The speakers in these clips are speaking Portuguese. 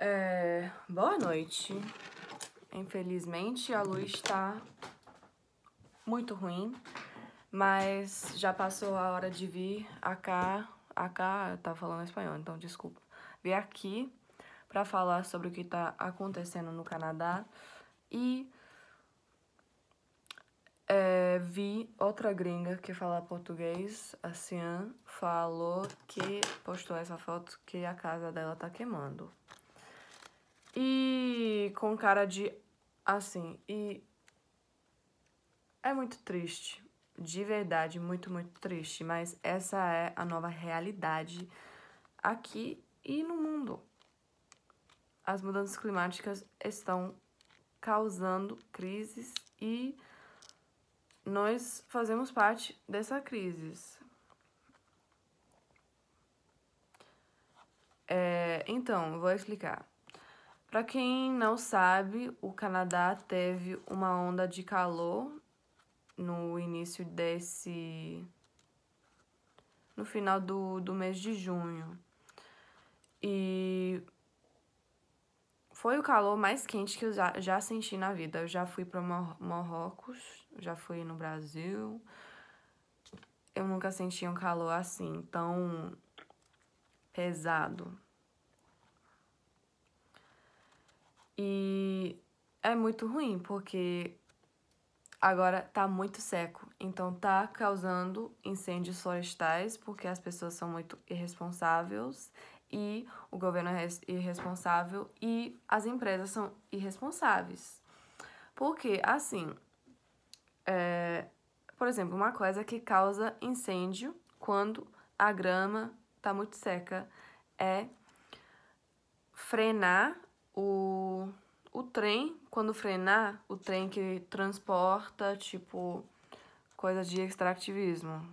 É, boa noite. Infelizmente a luz está muito ruim, mas já passou a hora de vir a cá. A tá falando espanhol, então desculpa. Vir aqui para falar sobre o que está acontecendo no Canadá e é, vi outra gringa que fala português, a Cian, falou que postou essa foto que a casa dela tá queimando. E com cara de assim. E é muito triste. De verdade, muito, muito triste. Mas essa é a nova realidade aqui e no mundo. As mudanças climáticas estão causando crises e nós fazemos parte dessa crise. É, então, vou explicar. Para quem não sabe, o Canadá teve uma onda de calor no início desse. no final do, do mês de junho. E foi o calor mais quente que eu já, já senti na vida. Eu já fui para Marrocos, já fui no Brasil. Eu nunca senti um calor assim tão pesado. E é muito ruim, porque agora tá muito seco, então tá causando incêndios florestais, porque as pessoas são muito irresponsáveis e o governo é irresponsável e as empresas são irresponsáveis. Porque, assim, é, por exemplo, uma coisa que causa incêndio quando a grama tá muito seca é frenar o, o trem, quando frenar, o trem que transporta, tipo, coisas de extrativismo.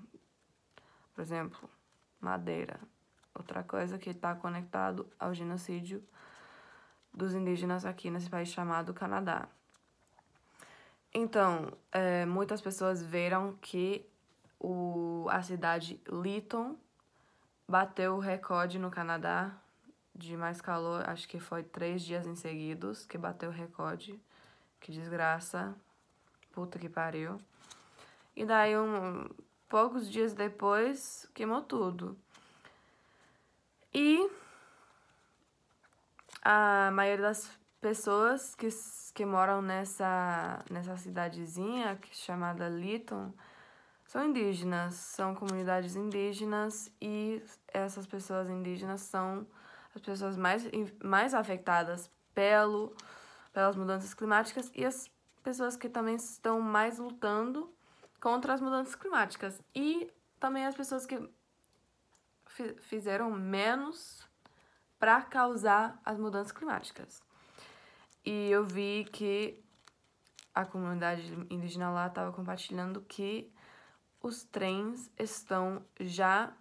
Por exemplo, madeira. Outra coisa que está conectado ao genocídio dos indígenas aqui nesse país chamado Canadá. Então, é, muitas pessoas viram que o, a cidade Lytton bateu o recorde no Canadá de mais calor, acho que foi três dias em seguidos, que bateu o recorde. Que desgraça. Puta que pariu. E daí, um, poucos dias depois, queimou tudo. E a maioria das pessoas que, que moram nessa, nessa cidadezinha que, chamada Lytton são indígenas, são comunidades indígenas e essas pessoas indígenas são as pessoas mais, mais afetadas pelo, pelas mudanças climáticas e as pessoas que também estão mais lutando contra as mudanças climáticas. E também as pessoas que fizeram menos para causar as mudanças climáticas. E eu vi que a comunidade indígena lá estava compartilhando que os trens estão já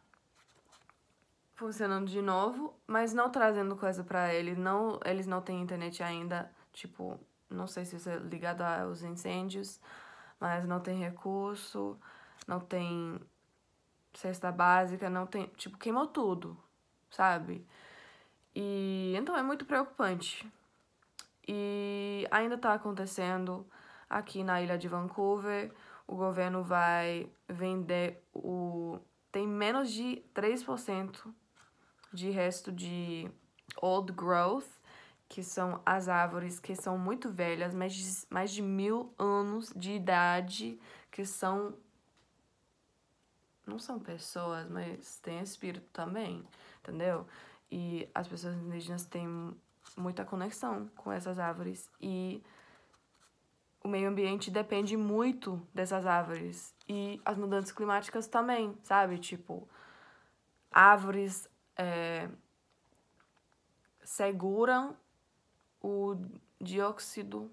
funcionando de novo, mas não trazendo coisa para ele. Não, eles não têm internet ainda, tipo, não sei se isso é ligado aos incêndios, mas não tem recurso, não tem cesta básica, não tem, tipo, queimou tudo, sabe? E então é muito preocupante. E ainda tá acontecendo aqui na ilha de Vancouver, o governo vai vender o tem menos de 3% de resto de old growth, que são as árvores que são muito velhas, mais de, mais de mil anos de idade, que são. Não são pessoas, mas têm espírito também, entendeu? E as pessoas indígenas têm muita conexão com essas árvores. E o meio ambiente depende muito dessas árvores. E as mudanças climáticas também, sabe? Tipo, árvores é, seguram o dióxido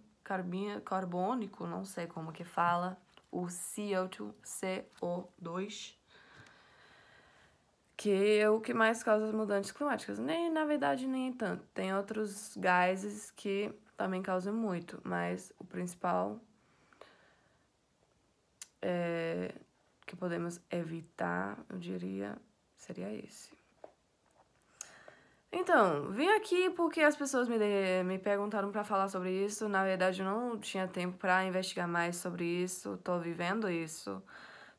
carbônico, não sei como que fala, o CO2, CO2 que é o que mais causa as mudanças climáticas. Nem, na verdade, nem tanto. Tem outros gases que também causam muito, mas o principal é, que podemos evitar, eu diria, seria esse. Então, vim aqui porque as pessoas me, me perguntaram para falar sobre isso. Na verdade, eu não tinha tempo para investigar mais sobre isso. Tô vivendo isso.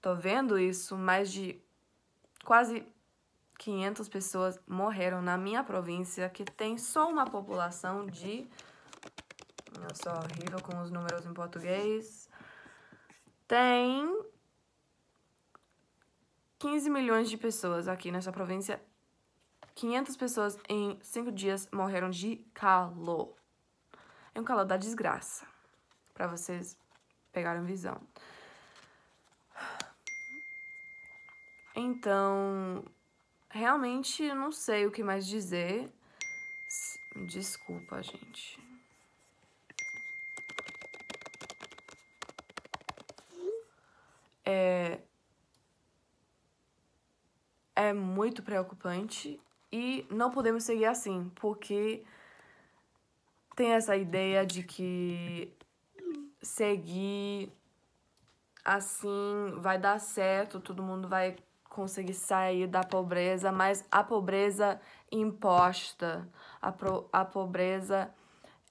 Tô vendo isso. Mais de quase 500 pessoas morreram na minha província, que tem só uma população de. Eu sou horrível com os números em português. Tem 15 milhões de pessoas aqui nessa província 500 pessoas em 5 dias morreram de calor. É um calor da desgraça, para vocês pegarem visão. Então, realmente eu não sei o que mais dizer. Desculpa, gente. É, é muito preocupante e não podemos seguir assim, porque tem essa ideia de que seguir assim vai dar certo, todo mundo vai conseguir sair da pobreza, mas a pobreza imposta, a, pro, a pobreza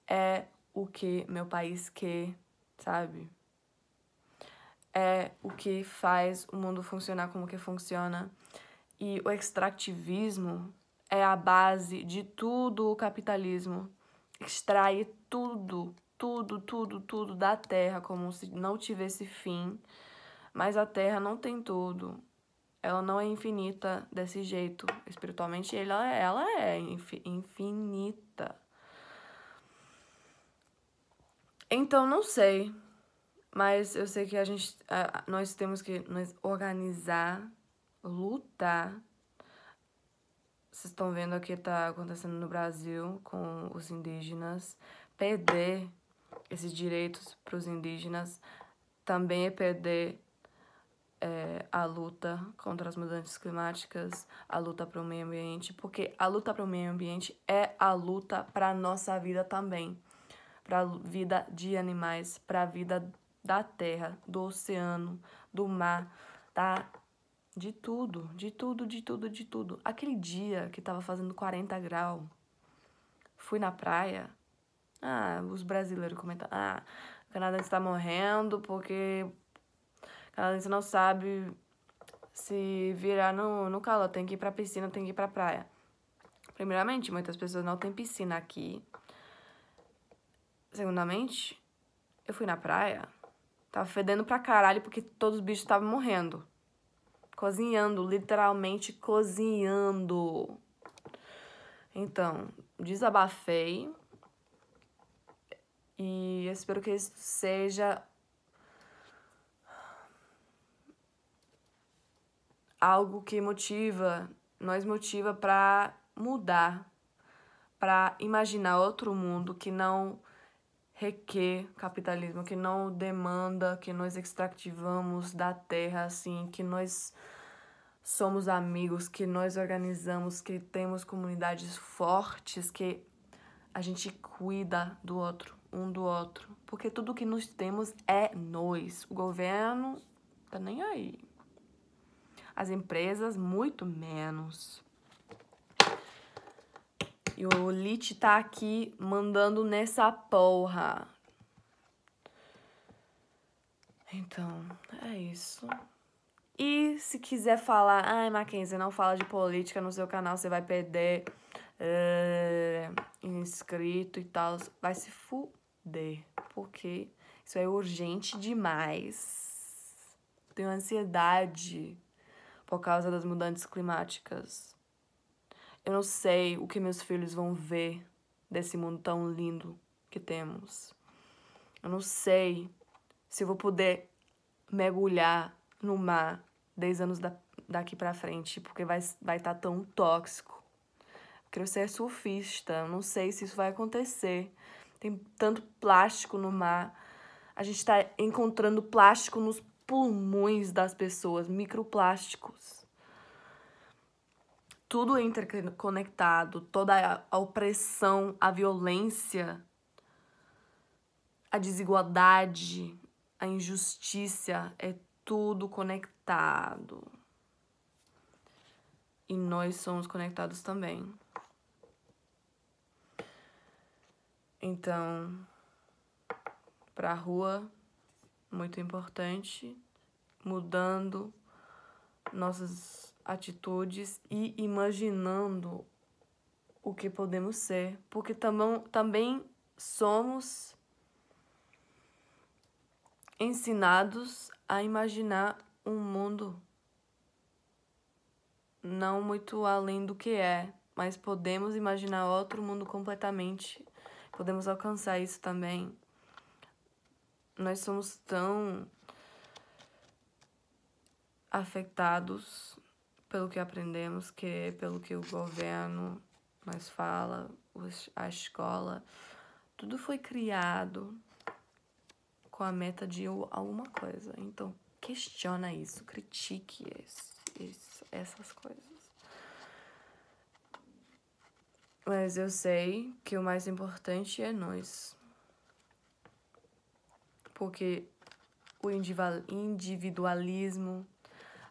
é o que meu país quer, sabe? É o que faz o mundo funcionar como que funciona. E o extrativismo é a base de tudo o capitalismo. Extrai tudo, tudo, tudo, tudo da terra, como se não tivesse fim. Mas a terra não tem tudo. Ela não é infinita desse jeito. Espiritualmente, ela, ela é infinita. Então, não sei. Mas eu sei que a gente, nós temos que nos organizar, lutar vocês estão vendo o que está acontecendo no Brasil com os indígenas. Perder esses direitos para os indígenas também é perder é, a luta contra as mudanças climáticas, a luta para o meio ambiente, porque a luta para o meio ambiente é a luta para a nossa vida também, para a vida de animais, para a vida da terra, do oceano, do mar, da tá? De tudo, de tudo, de tudo, de tudo. Aquele dia que tava fazendo 40 graus, fui na praia. Ah, os brasileiros comentaram. Ah, o canadense tá morrendo porque o canadense não sabe se virar no, no calor. Tem que ir pra piscina, tem que ir pra praia. Primeiramente, muitas pessoas não têm piscina aqui. Segundamente, eu fui na praia. Tava fedendo pra caralho porque todos os bichos estavam morrendo cozinhando, literalmente cozinhando. Então, desabafei. E espero que isso seja algo que motiva, nós motiva para mudar, para imaginar outro mundo que não requer capitalismo, que não demanda que nós extrativamos da terra, assim, que nós somos amigos, que nós organizamos, que temos comunidades fortes, que a gente cuida do outro, um do outro. Porque tudo que nós temos é nós. O governo tá nem aí. As empresas, muito menos. E o Lit tá aqui mandando nessa porra. Então, é isso. E se quiser falar, ai, Mackenzie, não fala de política no seu canal, você vai perder eh, inscrito e tal. Vai se fuder, porque isso é urgente demais. Tenho ansiedade por causa das mudanças climáticas. Eu não sei o que meus filhos vão ver desse mundo tão lindo que temos. Eu não sei se eu vou poder mergulhar no mar 10 anos da, daqui para frente, porque vai estar vai tá tão tóxico. Quero ser é surfista, eu não sei se isso vai acontecer. Tem tanto plástico no mar. A gente está encontrando plástico nos pulmões das pessoas, microplásticos tudo interconectado, toda a opressão, a violência, a desigualdade, a injustiça, é tudo conectado. E nós somos conectados também. Então, para a rua, muito importante, mudando nossas atitudes e imaginando o que podemos ser, porque também, também somos ensinados a imaginar um mundo não muito além do que é, mas podemos imaginar outro mundo completamente. Podemos alcançar isso também. Nós somos tão afetados pelo que aprendemos, que é pelo que o governo nós fala, a escola, tudo foi criado com a meta de alguma coisa. Então, questiona isso, critique esse, esse, essas coisas. Mas eu sei que o mais importante é nós. Porque o individualismo,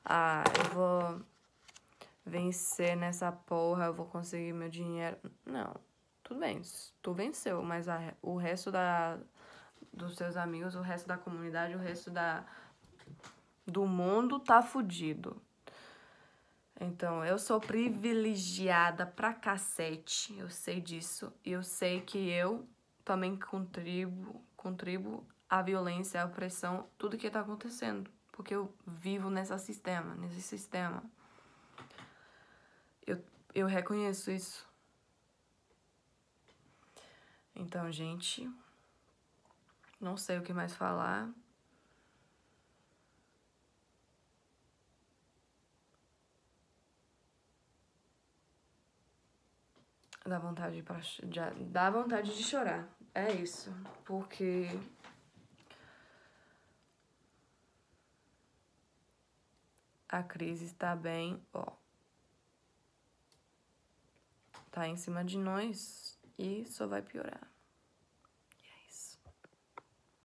ah, eu vou vencer nessa porra, eu vou conseguir meu dinheiro. Não, tudo bem, tu venceu, mas a, o resto da, dos seus amigos, o resto da comunidade, o resto da, do mundo tá fudido. Então, eu sou privilegiada pra cacete, eu sei disso. E eu sei que eu também contribuo, contribuo à violência, à opressão, tudo que tá acontecendo. Porque eu vivo nesse sistema, nesse sistema eu reconheço isso. Então, gente, não sei o que mais falar. Dá vontade, pra, já, dá vontade de chorar. É isso. Porque a crise está bem, ó tá em cima de nós e só vai piorar.